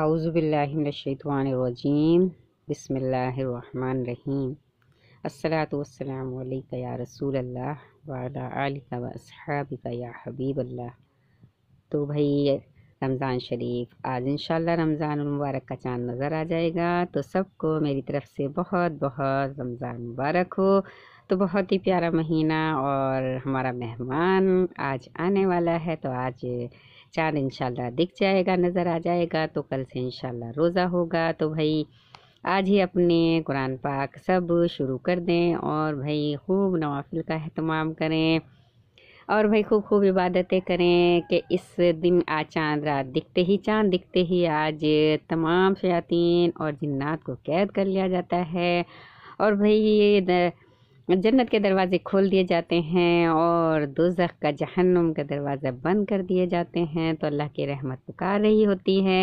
आउज़बिल्लिमिनशवानरजीम बसमीम असलातम या रसूल अल्लाह वाला आलिक या तो भाई रमज़ान शरीफ आज इन रमज़ानमबारक का चाँद नज़र आ जाएगा तो सबको मेरी तरफ़ से बहुत बहुत रमज़ान मुबारक हो तो बहुत ही प्यारा महीना और हमारा मेहमान आज आने वाला है तो आज चाँद इंशाल्लाह दिख जाएगा नज़र आ जाएगा तो कल से इनशाला रोज़ा होगा तो भाई आज ही अपने कुरान पाक सब शुरू कर दें और भाई खूब नवाफिल का अहतमाम करें और भाई खूब खूब इबादतें करें कि इस दिन आज चाँद रात दिखते ही चाँद दिखते ही आज तमाम शयातीन और जिन्नात को कैद कर लिया जाता है और भाई ये जन्नत के दरवाज़े खोल दिए जाते हैं और दोजख का जहन्नुम का दरवाज़ा बंद कर दिए जाते हैं तो अल्लाह की रहमत पुकार रही होती है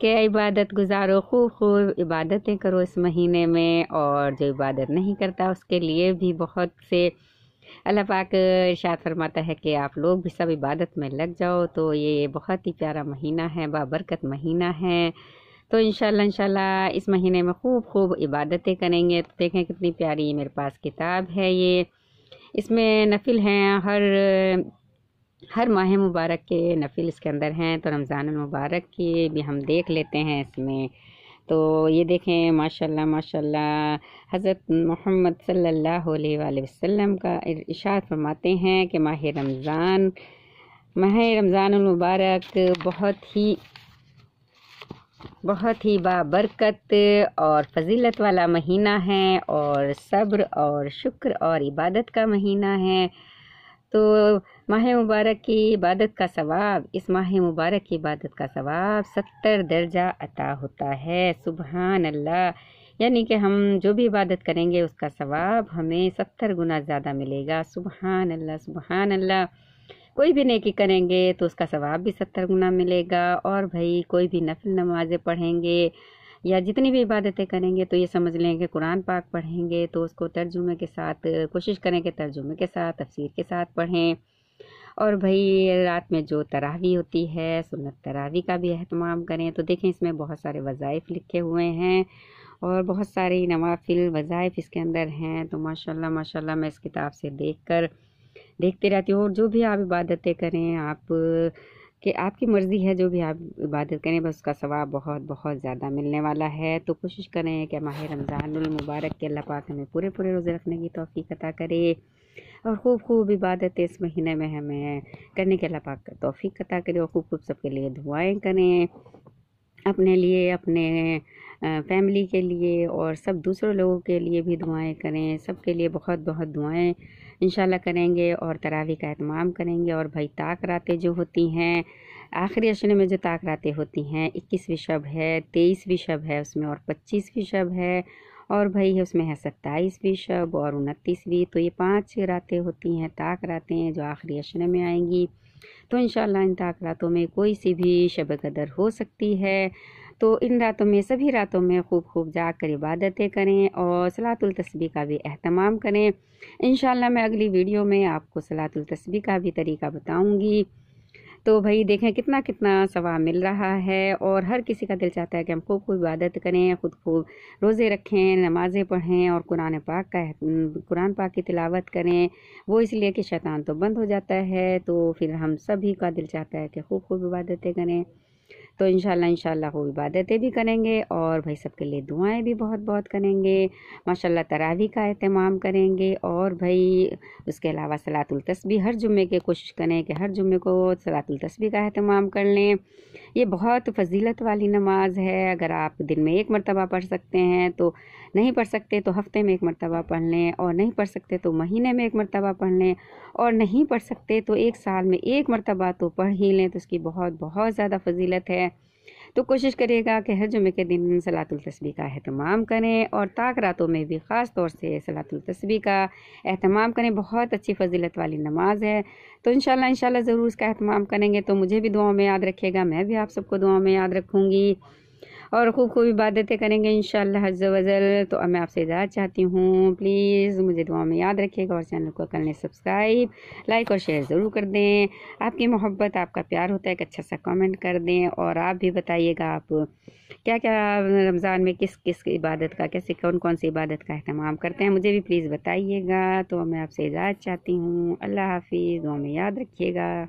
कि इबादत गुजारो खूब खूब इबादतें करो इस महीने में और जो इबादत नहीं करता उसके लिए भी बहुत से अल्लाह पाक इशाद फरमाता है कि आप लोग भी सब इबादत में लग जाओ तो ये बहुत ही प्यारा महीना है बाबरकत महीना है तो इन इंशाल्लाह इस महीने में खूब खूब इबादतें करेंगे तो देखें कितनी प्यारी मेरे पास किताब है ये इसमें नफिल हैं हर हर माह मुबारक के नफिल इसके अंदर हैं तो रमज़ान मुबारक की भी हम देख लेते हैं इसमें तो ये देखें माशाल्लाह माशाल्लाह हज़रत मोहम्मद सल्लल्लाहु अलैहि वसल्लम का इशार फरमाते हैं कि माह रमज़ान माह रमज़ान मुबारक बहुत ही बहुत ही बाबरकत और फजीलत वाला महीना है और सब्र और शुक्र और इबादत का महीना है तो माह मुबारक की इबादत का सवाब इस माह मुबारक की इबादत का सवाब सत्तर दर्जा अता होता है सुबहान अल्लाह यानी कि हम जो भी इबादत करेंगे उसका सवाब हमें सत्तर गुना ज़्यादा मिलेगा सुबहान अल्लाह सुबहान अल्लाह कोई भी नेकी करेंगे तो उसका सवाब भी सत्तर गुना मिलेगा और भाई कोई भी नफिल नमाज़ें पढ़ेंगे या जितनी भी इबादतें करेंगे तो ये समझ लें कि कुरान पाक पढ़ेंगे तो उसको तर्जुमे के साथ कोशिश करें कि तर्जुमे के साथ तफसीर के साथ पढ़ें और भाई रात में जो तरावी होती है सुन्नत तरावी का भी अहतमाम करें तो देखें इसमें बहुत सारे वज़ाइफ लिखे हुए हैं और बहुत सारी नवाफिल वज़ाइफ इसके अंदर हैं तो माशाल्लाह माशाल्लाह मैं इस किताब से देखकर देखते रहती हूँ और जो भी आप इबादतें करें आप कि आपकी मर्ज़ी है जो भी आप इबादत करें बस उसका सवाब बहुत बहुत ज़्यादा मिलने वाला है तो कोशिश करें कि माह रमज़ानमबारक के अल्लाह पाक हमें पूरे पूरे रोज़े रखने की तोफ़ी अता करे और खूब खूब इबादत इस महीने में हमें करने के अल्लाह पाक तोफ़ी अता करे और खूब खूब सबके लिए दुआएँ करें अपने लिए अपने फैमिली के लिए और सब दूसरे लोगों के लिए भी दुआएँ करें सबके लिए बहुत बहुत दुआएँ इंशाल्लाह करेंगे और तरावी का अहतमाम करेंगे और भाई ताक रातें जो होती हैं आखिरी अशन में जो ताक रातें होती हैं इक्कीसवीं शब है तेईसवीं शब है उसमें और पच्चीसवीं शब है और भाई है उसमें है सत्ताईसवीं शब और उनतीसवीं तो ये पाँच रातें होती हैं ताक रातें जो आखिरी अशन में आएंगी तो इन इन ताक रातों में कोई सी भी शब कदर हो सकती है तो इन रातों में सभी रातों में खूब खूब जाग कर इबादतें करें और सलातुल तस्बी का भी अहतमाम करें इन मैं अगली वीडियो में आपको सलातुल तस्बी का भी तरीका बताऊँगी तो भाई देखें कितना कितना सवा मिल रहा है और हर किसी का दिल चाहता है कि हम खूब खूब इबादत करें खुद खूब रोज़े रखें नमाज़ें पढ़ें और कुरान पाक का कुरान पाक की तिलावत करें वो इसलिए कि शैतान तो बंद हो जाता है तो फिर हम सभी का दिल चाहता है कि खूब खूब इबादतें करें तो इन शाह वो इबादतें भी करेंगे और भाई सबके लिए दुआएं भी बहुत बहुत करेंगे माशाल्लाह तरावी का अहतमाम करेंगे और भाई उसके अलावा सलातुल तस्बी हर जुम्मे के कोशिश करें कि हर जुम्मे को सलातुल तस्बी का अहतमाम कर लें ये बहुत फजीलत वाली नमाज है अगर आप दिन में एक मरतबा पढ़ सकते हैं तो नहीं पढ़ सकते तो हफ़्ते में एक मरतबा पढ़ लें और नहीं पढ़ सकते तो महीने में एक मरतबा पढ़ लें और नहीं पढ़ सकते तो एक साल में एक मरतबा तो पढ़ ही लें तो उसकी बहुत बहुत ज़्यादा फजीलत है तो कोशिश करिएगा कि हर जुमे के दिन सलातुल तस्बी का अहतमाम करें और ताक रातों में भी ख़ास तौर से सलातुल तस्बी का अहतमाम करें बहुत अच्छी फजीलत वाली नमाज है तो इन शाला ज़रूर इसका अहतमाम करेंगे तो मुझे भी दुआओं में याद रखिएगा मैं भी आप सबको दुआओं में याद रखूँगी और खूब खूब इबादतें करेंगे इन शजल तो अब मैं आपसे इजाज़ चाहती हूँ प्लीज़ मुझे दुआ में याद रखिएगा और चैनल को कर लें सब्सक्राइब लाइक और शेयर ज़रूर कर दें आपकी मोहब्बत आपका प्यार होता है एक अच्छा सा कमेंट कर दें और आप भी बताइएगा आप क्या क्या रमज़ान में किस किस इबादत का कैसे कौन कौन सी इबादत का अहतमाम करते हैं मुझे भी प्लीज़ बताइएगा तो मैं आपसे इजाज़ चाहती हूँ अल्लाह हाफिज़ दुआ में याद रखिएगा